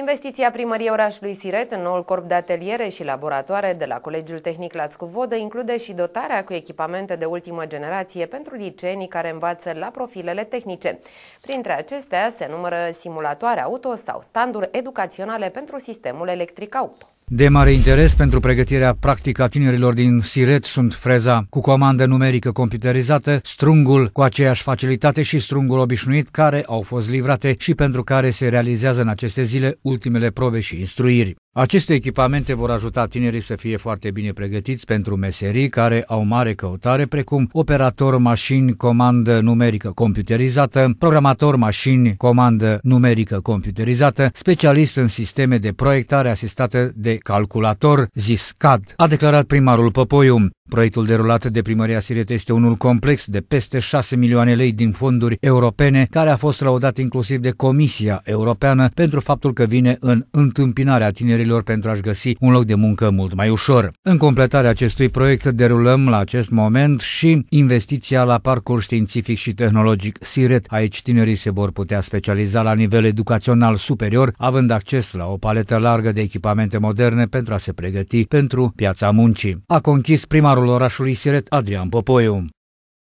Investiția primăriei orașului Siret în noul corp de ateliere și laboratoare de la Colegiul Tehnic lațcu Vodă include și dotarea cu echipamente de ultimă generație pentru licenii care învață la profilele tehnice. Printre acestea se numără simulatoare auto sau standuri educaționale pentru sistemul electric auto. De mare interes pentru pregătirea practică a tinerilor din Siret sunt freza cu comandă numerică computerizată, strungul cu aceeași facilitate și strungul obișnuit care au fost livrate și pentru care se realizează în aceste zile ultimele probe și instruiri. Aceste echipamente vor ajuta tinerii să fie foarte bine pregătiți pentru meserii care au mare căutare, precum operator mașini comandă numerică computerizată, programator mașini comandă numerică computerizată, specialist în sisteme de proiectare asistată de calculator, zis CAD, a declarat primarul Popoiu. Proiectul derulat de primăria Siret este unul complex de peste 6 milioane lei din fonduri europene, care a fost laudat inclusiv de Comisia Europeană pentru faptul că vine în întâmpinarea tinerilor pentru a-și găsi un loc de muncă mult mai ușor. În completarea acestui proiect derulăm la acest moment și investiția la parcurs științific și tehnologic Siret. Aici tinerii se vor putea specializa la nivel educațional superior, având acces la o paletă largă de echipamente moderne pentru a se pregăti pentru piața muncii. A conchis primarul lora shurisiret Adrian Popoju